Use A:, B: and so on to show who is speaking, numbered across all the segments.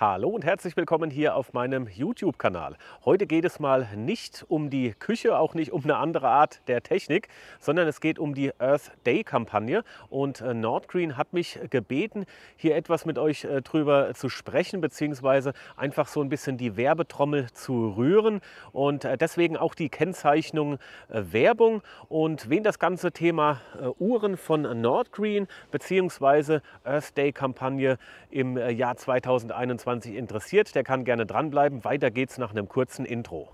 A: Hallo und herzlich willkommen hier auf meinem YouTube-Kanal. Heute geht es mal nicht um die Küche, auch nicht um eine andere Art der Technik, sondern es geht um die Earth Day-Kampagne. Und äh, Nordgreen hat mich gebeten, hier etwas mit euch äh, drüber zu sprechen, beziehungsweise einfach so ein bisschen die Werbetrommel zu rühren. Und äh, deswegen auch die Kennzeichnung Werbung. Und wen das ganze Thema Uhren von Nordgreen, beziehungsweise Earth Day-Kampagne im Jahr 2021 21 interessiert, der kann gerne dranbleiben. Weiter geht's nach einem kurzen Intro.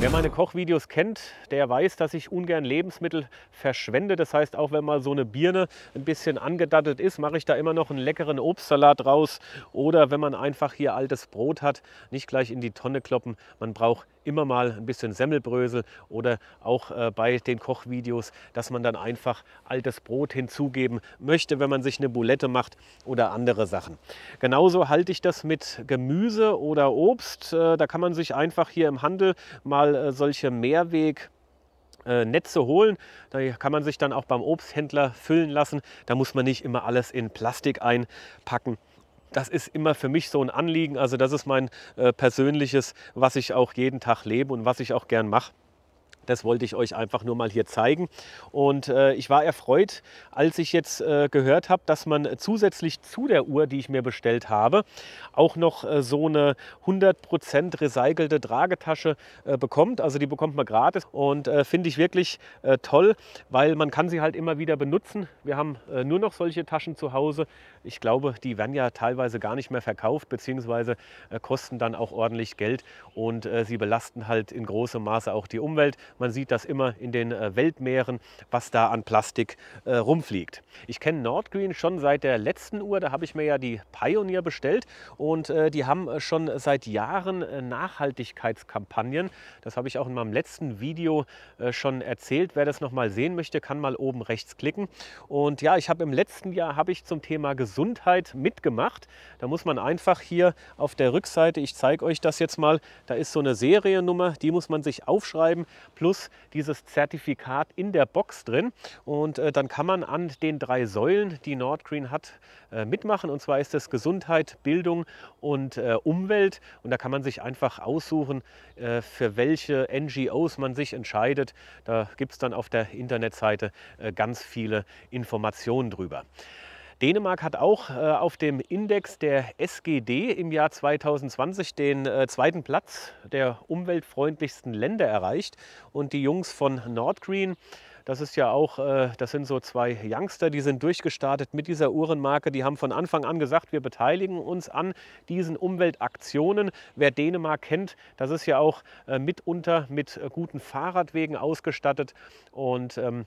A: Wer meine Kochvideos kennt, der weiß, dass ich ungern Lebensmittel verschwende. Das heißt, auch wenn mal so eine Birne ein bisschen angedattet ist, mache ich da immer noch einen leckeren Obstsalat draus. Oder wenn man einfach hier altes Brot hat, nicht gleich in die Tonne kloppen. Man braucht immer mal ein bisschen Semmelbrösel oder auch äh, bei den Kochvideos, dass man dann einfach altes Brot hinzugeben möchte, wenn man sich eine Boulette macht oder andere Sachen. Genauso halte ich das mit Gemüse oder Obst. Äh, da kann man sich einfach hier im Handel mal äh, solche Mehrweg äh, Netze holen. Da kann man sich dann auch beim Obsthändler füllen lassen. Da muss man nicht immer alles in Plastik einpacken das ist immer für mich so ein Anliegen. Also das ist mein äh, persönliches, was ich auch jeden Tag lebe und was ich auch gern mache. Das wollte ich euch einfach nur mal hier zeigen. Und äh, ich war erfreut, als ich jetzt äh, gehört habe, dass man zusätzlich zu der Uhr, die ich mir bestellt habe, auch noch äh, so eine 100% recycelte Tragetasche äh, bekommt. Also die bekommt man gratis und äh, finde ich wirklich äh, toll, weil man kann sie halt immer wieder benutzen. Wir haben nur noch solche Taschen zu Hause. Ich glaube, die werden ja teilweise gar nicht mehr verkauft, beziehungsweise kosten dann auch ordentlich Geld und sie belasten halt in großem Maße auch die Umwelt. Man sieht das immer in den äh, Weltmeeren, was da an Plastik äh, rumfliegt. Ich kenne Nordgreen schon seit der letzten Uhr. Da habe ich mir ja die Pioneer bestellt und äh, die haben äh, schon seit Jahren äh, Nachhaltigkeitskampagnen. Das habe ich auch in meinem letzten Video äh, schon erzählt. Wer das noch mal sehen möchte, kann mal oben rechts klicken. Und ja, ich habe im letzten Jahr habe ich zum Thema Gesundheit mitgemacht. Da muss man einfach hier auf der Rückseite, ich zeige euch das jetzt mal, da ist so eine Seriennummer, die muss man sich aufschreiben. Plus plus dieses Zertifikat in der Box drin. Und äh, dann kann man an den drei Säulen, die Nordgreen hat, äh, mitmachen. Und zwar ist das Gesundheit, Bildung und äh, Umwelt. Und da kann man sich einfach aussuchen, äh, für welche NGOs man sich entscheidet. Da gibt es dann auf der Internetseite äh, ganz viele Informationen drüber. Dänemark hat auch äh, auf dem Index der SGD im Jahr 2020 den äh, zweiten Platz der umweltfreundlichsten Länder erreicht. Und die Jungs von Nordgreen, das ist ja auch, äh, das sind so zwei Youngster, die sind durchgestartet mit dieser Uhrenmarke. Die haben von Anfang an gesagt, wir beteiligen uns an diesen Umweltaktionen. Wer Dänemark kennt, das ist ja auch äh, mitunter mit äh, guten Fahrradwegen ausgestattet. Und ähm,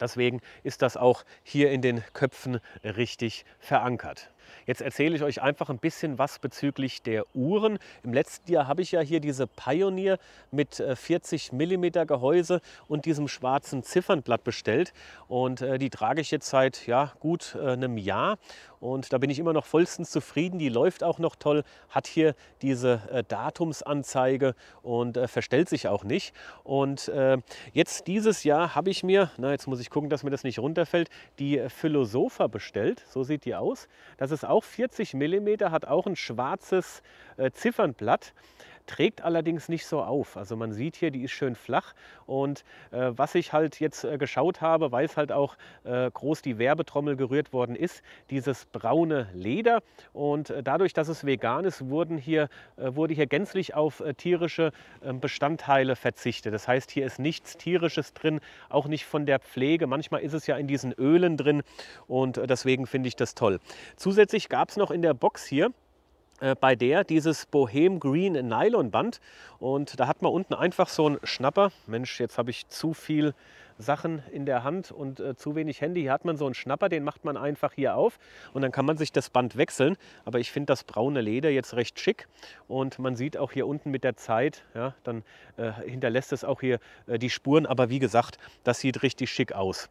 A: Deswegen ist das auch hier in den Köpfen richtig verankert. Jetzt erzähle ich euch einfach ein bisschen was bezüglich der Uhren. Im letzten Jahr habe ich ja hier diese Pioneer mit 40 äh, mm Gehäuse und diesem schwarzen Ziffernblatt bestellt. Und äh, die trage ich jetzt seit ja, gut äh, einem Jahr. Und da bin ich immer noch vollstens zufrieden. Die läuft auch noch toll, hat hier diese Datumsanzeige und verstellt sich auch nicht. Und jetzt dieses Jahr habe ich mir, na jetzt muss ich gucken, dass mir das nicht runterfällt, die Philosopher bestellt. So sieht die aus. Das ist auch 40 mm, hat auch ein schwarzes äh, Ziffernblatt trägt allerdings nicht so auf. Also man sieht hier, die ist schön flach und äh, was ich halt jetzt äh, geschaut habe, weil es halt auch äh, groß die Werbetrommel gerührt worden ist, dieses braune Leder und äh, dadurch, dass es vegan ist, wurden hier, äh, wurde hier gänzlich auf äh, tierische ähm, Bestandteile verzichtet. Das heißt, hier ist nichts tierisches drin, auch nicht von der Pflege. Manchmal ist es ja in diesen Ölen drin und deswegen finde ich das toll. Zusätzlich gab es noch in der Box hier äh, bei der dieses Bohem Green Nylon Band. Und da hat man unten einfach so einen Schnapper. Mensch, jetzt habe ich zu viel Sachen in der Hand und äh, zu wenig Handy. Hier hat man so einen Schnapper, den macht man einfach hier auf und dann kann man sich das Band wechseln. Aber ich finde das braune Leder jetzt recht schick und man sieht auch hier unten mit der Zeit, ja, dann äh, hinterlässt es auch hier äh, die Spuren. Aber wie gesagt, das sieht richtig schick aus.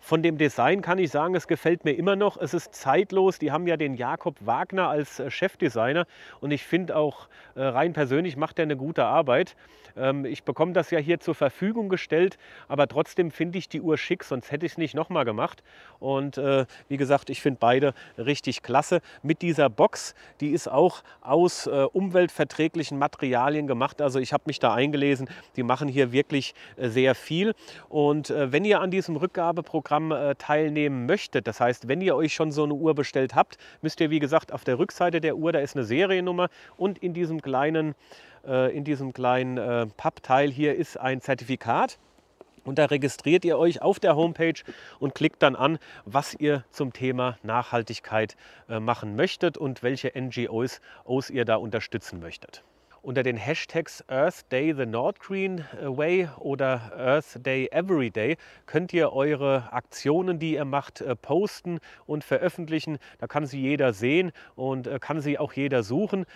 A: Von dem Design kann ich sagen, es gefällt mir immer noch. Es ist zeitlos. Die haben ja den Jakob Wagner als äh, Chefdesigner und ich finde auch äh, rein persönlich macht er eine gute Arbeit. Ähm, ich bekomme das ja hier zur Verfügung gestellt, aber trotzdem finde ich die Uhr schick, sonst hätte ich es nicht nochmal gemacht. Und äh, wie gesagt, ich finde beide richtig klasse. Mit dieser Box, die ist auch aus äh, umweltverträglichen Materialien gemacht. Also ich habe mich da eingelesen, die machen hier wirklich äh, sehr viel. Und äh, wenn ihr an diesem Rückgabeprogramm äh, teilnehmen möchtet, das heißt, wenn ihr euch schon so eine Uhr bestellt habt, müsst ihr wie gesagt auf der Rückseite der Uhr, da ist eine Seriennummer und in diesem kleinen äh, in diesem kleinen Pappteil hier ist ein Zertifikat. Und da registriert ihr euch auf der Homepage und klickt dann an, was ihr zum Thema Nachhaltigkeit äh, machen möchtet und welche NGOs ihr da unterstützen möchtet unter den Hashtags Earth Day the Nord Green äh, Way oder Earth Day Every Day könnt ihr eure Aktionen, die ihr macht, äh, posten und veröffentlichen. Da kann sie jeder sehen und äh, kann sie auch jeder suchen.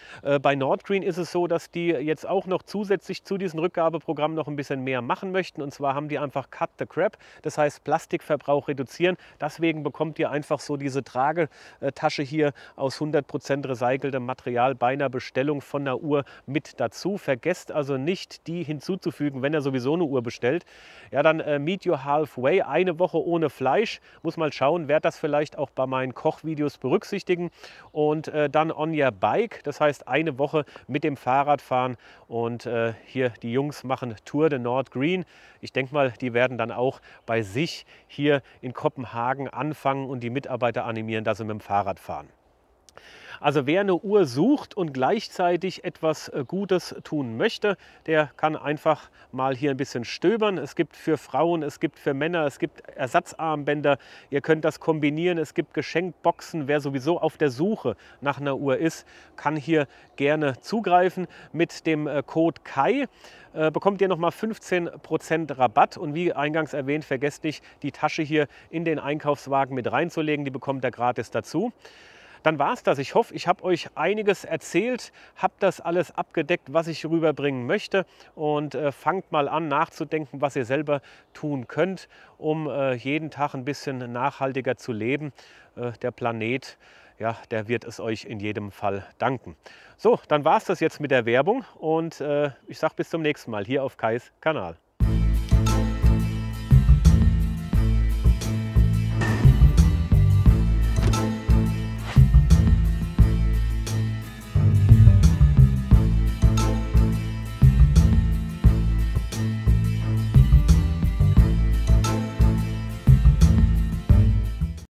A: Bei Green ist es so, dass die jetzt auch noch zusätzlich zu diesem Rückgabeprogramm noch ein bisschen mehr machen möchten. Und zwar haben die einfach Cut the Crap, das heißt Plastikverbrauch reduzieren. Deswegen bekommt ihr einfach so diese Tragetasche hier aus 100% recyceltem Material bei einer Bestellung von einer Uhr mit mit dazu. Vergesst also nicht, die hinzuzufügen, wenn ihr sowieso eine Uhr bestellt. Ja, dann äh, meet you halfway. Eine Woche ohne Fleisch. Muss mal schauen, werde das vielleicht auch bei meinen Kochvideos berücksichtigen. Und äh, dann on your bike. Das heißt, eine Woche mit dem Fahrrad fahren. Und äh, hier die Jungs machen Tour de Nord Green. Ich denke mal, die werden dann auch bei sich hier in Kopenhagen anfangen und die Mitarbeiter animieren, dass sie mit dem Fahrrad fahren. Also wer eine Uhr sucht und gleichzeitig etwas äh, Gutes tun möchte, der kann einfach mal hier ein bisschen stöbern. Es gibt für Frauen, es gibt für Männer, es gibt Ersatzarmbänder. Ihr könnt das kombinieren. Es gibt Geschenkboxen. Wer sowieso auf der Suche nach einer Uhr ist, kann hier gerne zugreifen. Mit dem äh, Code KAI äh, bekommt ihr nochmal 15% Rabatt. Und wie eingangs erwähnt, vergesst nicht, die Tasche hier in den Einkaufswagen mit reinzulegen. Die bekommt ihr gratis dazu dann war es das. Ich hoffe, ich habe euch einiges erzählt, habe das alles abgedeckt, was ich rüberbringen möchte und äh, fangt mal an nachzudenken, was ihr selber tun könnt, um äh, jeden Tag ein bisschen nachhaltiger zu leben. Äh, der Planet, ja, der wird es euch in jedem Fall danken. So, dann war es das jetzt mit der Werbung und äh, ich sage bis zum nächsten Mal hier auf Kais Kanal.